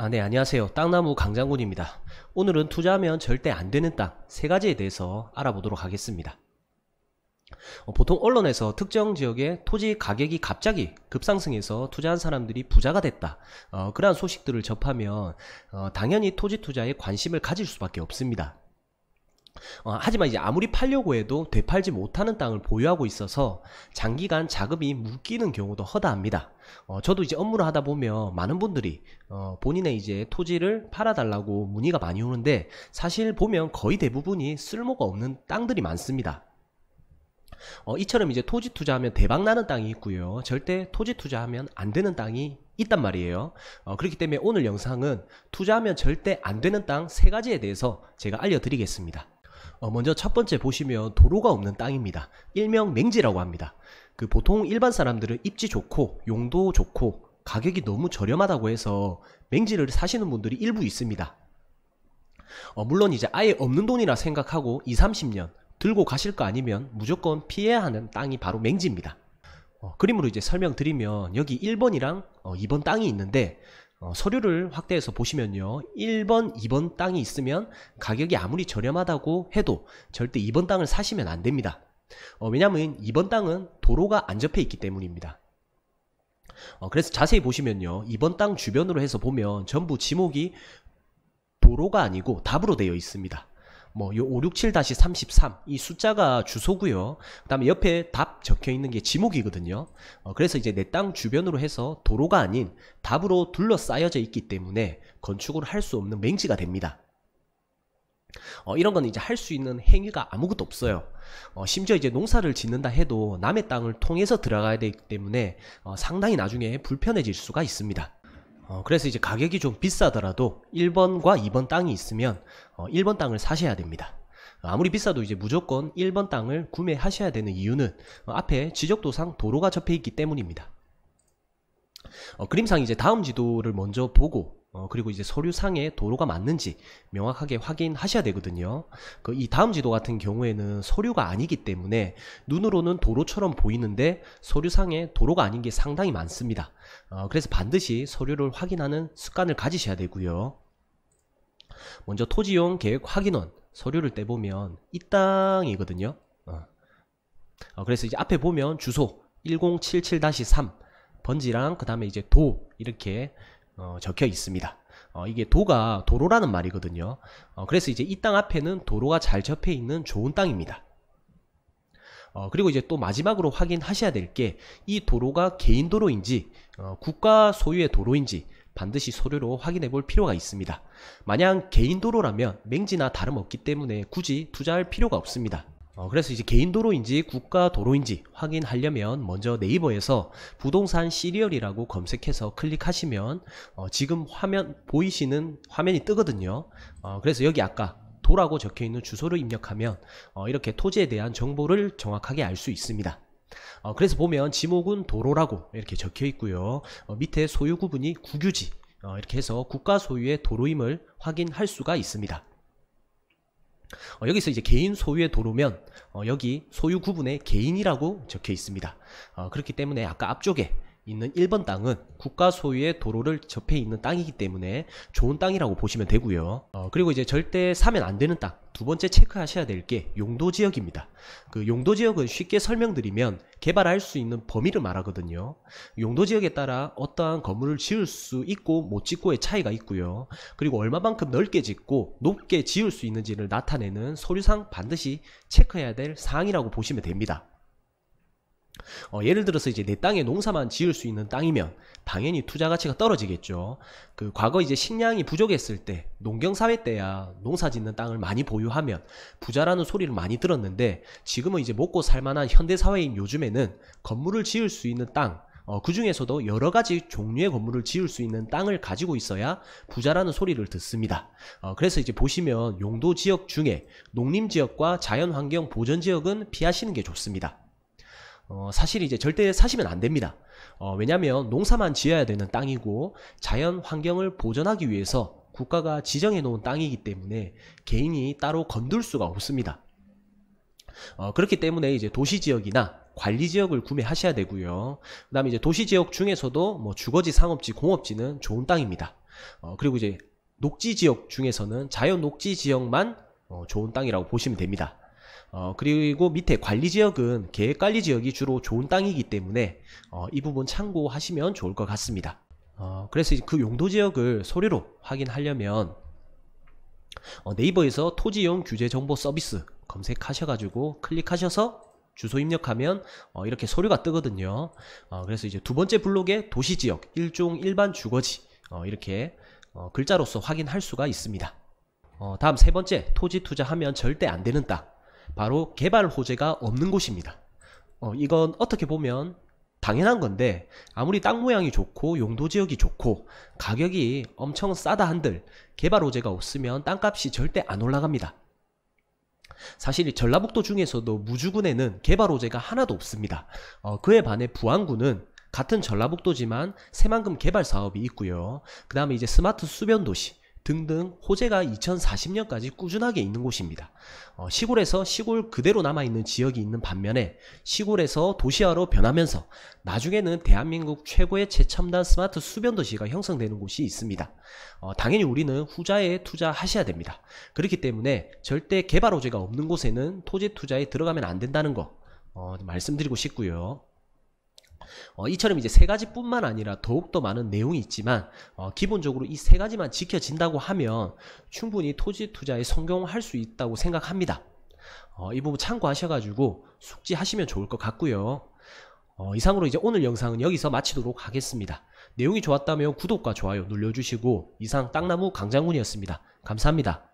아, 네, 안녕하세요. 땅나무 강장군입니다. 오늘은 투자하면 절대 안 되는 땅 세 가지에 대해서 알아보도록 하겠습니다. 어, 보통 언론에서 특정 지역의 토지 가격이 갑자기 급상승해서 투자한 사람들이 부자가 됐다. 어, 그러한 소식들을 접하면 어, 당연히 토지 투자에 관심을 가질 수밖에 없습니다. 어, 하지만 이제 아무리 팔려고 해도 되팔지 못하는 땅을 보유하고 있어서 장기간 자금이 묶이는 경우도 허다합니다. 어, 저도 이제 업무를 하다 보면 많은 분들이 어, 본인의 이제 토지를 팔아달라고 문의가 많이 오는데 사실 보면 거의 대부분이 쓸모가 없는 땅들이 많습니다. 어, 이처럼 이제 토지 투자하면 대박 나는 땅이 있고요. 절대 토지 투자하면 안 되는 땅이 있단 말이에요. 어, 그렇기 때문에 오늘 영상은 투자하면 절대 안 되는 땅 세 가지에 대해서 제가 알려드리겠습니다. 어, 먼저 첫 번째 보시면 도로가 없는 땅입니다. 일명 맹지라고 합니다. 그 보통 일반 사람들은 입지 좋고 용도 좋고 가격이 너무 저렴하다고 해서 맹지를 사시는 분들이 일부 있습니다. 어, 물론 이제 아예 없는 돈이라 생각하고 2, 0 30년 들고 가실 거 아니면 무조건 피해야 하는 땅이 바로 맹지입니다. 어, 그림으로 이제 설명드리면 여기 1번이랑 어, 2번 땅이 있는데 어, 서류를 확대해서 보시면요. 1번, 2번 땅이 있으면 가격이 아무리 저렴하다고 해도 절대 2번 땅을 사시면 안 됩니다. 어, 왜냐면 2번 땅은 도로가 안 접해 있기 때문입니다. 어, 그래서 자세히 보시면요. 2번 땅 주변으로 해서 보면 전부 지목이 도로가 아니고 답으로 되어 있습니다. 뭐요567-33이 숫자가 주소고요. 그다음에 옆에 답 적혀 있는 게 지목이거든요. 어, 그래서 이제 내 땅 주변으로 해서 도로가 아닌 답으로 둘러싸여져 있기 때문에 건축을 할 수 없는 맹지가 됩니다. 어, 이런 건 이제 할 수 있는 행위가 아무것도 없어요. 어, 심지어 이제 농사를 짓는다 해도 남의 땅을 통해서 들어가야 되기 때문에 어, 상당히 나중에 불편해질 수가 있습니다. 어, 그래서 이제 가격이 좀 비싸더라도 1번과 2번 땅이 있으면 어, 1번 땅을 사셔야 됩니다. 아무리 비싸도 이제 무조건 1번 땅을 구매하셔야 되는 이유는 어, 앞에 지적도상 도로가 접해 있기 때문입니다. 어, 그림상 이제 다음 지도를 먼저 보고 어, 그리고 이제 서류상에 도로가 맞는지 명확하게 확인하셔야 되거든요. 그 이 다음 지도 같은 경우에는 서류가 아니기 때문에 눈으로는 도로처럼 보이는데 서류상에 도로가 아닌 게 상당히 많습니다. 어, 그래서 반드시 서류를 확인하는 습관을 가지셔야 되고요. 먼저 토지용 계획 확인원 서류를 떼보면 이 땅이거든요. 어, 어 그래서 이제 앞에 보면 주소 1077-3 번지랑 그 다음에 이제 도 이렇게 어, 적혀 있습니다. 어, 이게 도가 도로라는 말이거든요. 어, 그래서 이제 이 땅 앞에는 도로가 잘 접해 있는 좋은 땅입니다. 어, 그리고 이제 또 마지막으로 확인하셔야 될 게 이 도로가 개인 도로인지 어, 국가 소유의 도로인지 반드시 서류로 확인해 볼 필요가 있습니다. 만약 개인 도로라면 맹지나 다름없기 때문에 굳이 투자할 필요가 없습니다. 어, 그래서 이제 개인 도로인지 국가 도로인지 확인하려면 먼저 네이버에서 부동산 시리얼이라고 검색해서 클릭하시면 어, 지금 화면 보이시는 화면이 뜨거든요. 어, 그래서 여기 아까 도라고 적혀 있는 주소를 입력하면 어, 이렇게 토지에 대한 정보를 정확하게 알 수 있습니다. 어, 그래서 보면 지목은 도로라고 이렇게 적혀 있고요. 어, 밑에 소유 구분이 국유지 어, 이렇게 해서 국가 소유의 도로임을 확인할 수가 있습니다. 어, 여기서 이제 개인 소유의 도로면 어, 여기 소유 구분에 개인이라고 적혀 있습니다. 어, 그렇기 때문에 아까 앞쪽에 있는 1번 땅은 국가 소유의 도로를 접해 있는 땅이기 때문에 좋은 땅이라고 보시면 되고요. 어, 그리고 이제 절대 사면 안 되는 땅. 두 번째 체크하셔야 될 게 용도 지역입니다. 그 용도 지역은 쉽게 설명드리면 개발할 수 있는 범위를 말하거든요. 용도 지역에 따라 어떠한 건물을 지을 수 있고 못 짓고의 차이가 있고요. 그리고 얼마만큼 넓게 짓고 높게 지을 수 있는지를 나타내는 서류상 반드시 체크해야 될 사항이라고 보시면 됩니다. 어, 예를 들어서 이제 내 땅에 농사만 지을 수 있는 땅이면 당연히 투자 가치가 떨어지겠죠. 그 과거 이제 식량이 부족했을 때 농경 사회 때야 농사 짓는 땅을 많이 보유하면 부자라는 소리를 많이 들었는데 지금은 이제 먹고 살 만한 현대 사회인 요즘에는 건물을 지을 수 있는 땅 어, 그 중에서도 여러 가지 종류의 건물을 지을 수 있는 땅을 가지고 있어야 부자라는 소리를 듣습니다. 어, 그래서 이제 보시면 용도 지역 중에 농림 지역과 자연 환경 보전 지역은 피하시는 게 좋습니다. 어, 사실 이제 절대 사시면 안 됩니다. 어, 왜냐하면 농사만 지어야 되는 땅이고 자연 환경을 보존하기 위해서 국가가 지정해 놓은 땅이기 때문에 개인이 따로 건들 수가 없습니다. 어, 그렇기 때문에 이제 도시 지역이나 관리 지역을 구매하셔야 되고요. 그다음에 이제 도시 지역 중에서도 뭐 주거지, 상업지, 공업지는 좋은 땅입니다. 어, 그리고 이제 녹지 지역 중에서는 자연 녹지 지역만 어, 좋은 땅이라고 보시면 됩니다. 어, 그리고 밑에 관리 지역은 계획 관리 지역이 주로 좋은 땅이기 때문에 어, 이 부분 참고하시면 좋을 것 같습니다. 어, 그래서 그 용도 지역을 소리로 확인하려면 어, 네이버에서 토지용 규제 정보 서비스 검색하셔가지고 클릭하셔서 주소 입력하면 어, 이렇게 소리가 뜨거든요. 어, 그래서 이제 두 번째 블록에 도시 지역 일종 일반 주거지 어, 이렇게 어, 글자로서 확인할 수가 있습니다. 어, 다음 세 번째 토지 투자하면 절대 안 되는 땅. 바로 개발 호재가 없는 곳입니다. 어, 이건 어떻게 보면 당연한 건데 아무리 땅 모양이 좋고 용도 지역이 좋고 가격이 엄청 싸다 한들 개발 호재가 없으면 땅값이 절대 안 올라갑니다. 사실 전라북도 중에서도 무주군에는 개발 호재가 하나도 없습니다. 어, 그에 반해 부안군은 같은 전라북도지만 새만금 개발 사업이 있고요. 그 다음에 이제 스마트 수변 도시, 등등 호재가 2040년까지 꾸준하게 있는 곳입니다. 어, 시골에서 시골 그대로 남아있는 지역이 있는 반면에 시골에서 도시화로 변하면서 나중에는 대한민국 최고의 최첨단 스마트 수변 도시가 형성되는 곳이 있습니다. 어, 당연히 우리는 후자에 투자하셔야 됩니다. 그렇기 때문에 절대 개발 호재가 없는 곳에는 토지 투자에 들어가면 안 된다는 거 어, 말씀드리고 싶고요. 어, 이처럼 이제 세 가지뿐만 아니라 더욱더 많은 내용이 있지만 어, 기본적으로 이 세 가지만 지켜진다고 하면 충분히 토지 투자에 성공할 수 있다고 생각합니다. 어, 이 부분 참고하셔가지고 숙지하시면 좋을 것 같고요. 어, 이상으로 이제 오늘 영상은 여기서 마치도록 하겠습니다. 내용이 좋았다면 구독과 좋아요 눌러주시고 이상 땅나무 강장군이었습니다. 감사합니다.